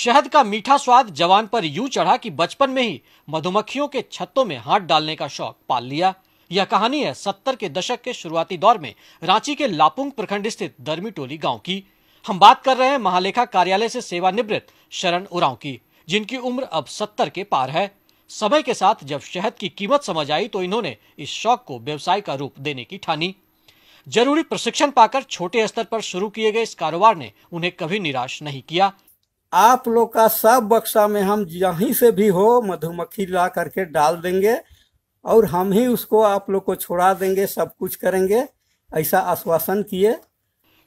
शहद का मीठा स्वाद जवान पर यूं चढ़ा कि बचपन में ही मधुमक्खियों के छत्तों में हाथ डालने का शौक पाल लिया यह कहानी है सत्तर के दशक के शुरुआती दौर में रांची के लापुंग प्रखंड स्थित दर्मी टोली गाँव की हम बात कर रहे हैं महालेखा कार्यालय से सेवानिवृत्त शरण उरांव की जिनकी उम्र अब सत्तर के पार है समय के साथ जब शहद की कीमत समझ आई तो इन्होंने इस शौक को व्यवसाय का रूप देने की ठानी जरूरी प्रशिक्षण पाकर छोटे स्तर पर शुरू किए गए इस कारोबार ने उन्हें कभी निराश नहीं किया आप लोग का सब बक्सा में हम जहीं से भी हो मधुमक्खी ला करके डाल देंगे और हम ही उसको आप लोग को छोड़ा देंगे सब कुछ करेंगे ऐसा आश्वासन किए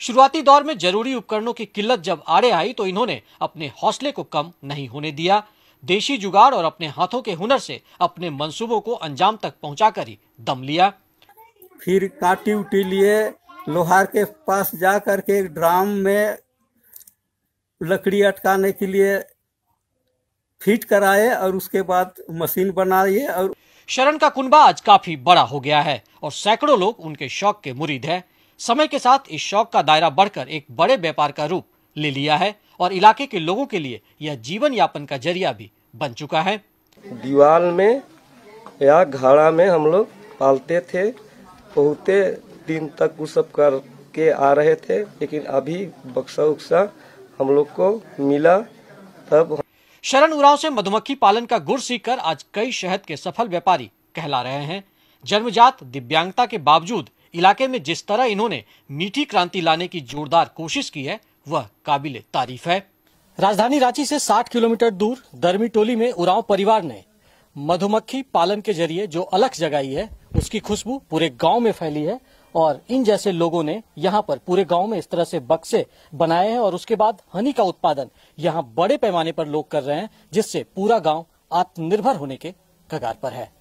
शुरुआती दौर में जरूरी उपकरणों की किल्लत जब आड़े आई तो इन्होंने अपने हौसले को कम नहीं होने दिया देशी जुगाड़ और अपने हाथों के हुनर से अपने मंसूबों को अंजाम तक पहुंचाकर ही दम लिया फिर काटी उटी लिए लोहार के पास जा करके ड्राम में लकड़ी अटकाने के लिए फिट कराए और उसके बाद मशीन बनाइए और शरण का कुंबा आज काफी बड़ा हो गया है और सैकड़ों लोग उनके शौक के मुरीद हैं समय के साथ इस शौक का दायरा बढ़कर एक बड़े व्यापार का रूप ले लिया है और इलाके के लोगों के लिए यह जीवन यापन का जरिया भी बन चुका है दीवाल में या घाड़ा में हम लोग पालते थे बहुते दिन तक वो सब करके आ रहे थे लेकिन अभी बक्सा उक्सा हम लोग को मिला तब शरण उराव से मधुमक्खी पालन का गुर सीखकर आज कई शहद के सफल व्यापारी कहला रहे हैं जन्मजात दिव्यांगता के बावजूद इलाके में जिस तरह इन्होंने मीठी क्रांति लाने की जोरदार कोशिश की है वह काबिल तारीफ है राजधानी रांची से 60 किलोमीटर दूर दर्मी टोली में उराव परिवार ने मधुमक्खी पालन के जरिए जो अलख जगाई है उसकी खुशबू पूरे गाँव में फैली है और इन जैसे लोगों ने यहाँ पर पूरे गांव में इस तरह से बक्से बनाए हैं और उसके बाद हनी का उत्पादन यहाँ बड़े पैमाने पर लोग कर रहे हैं जिससे पूरा गांव आत्मनिर्भर होने के कगार पर है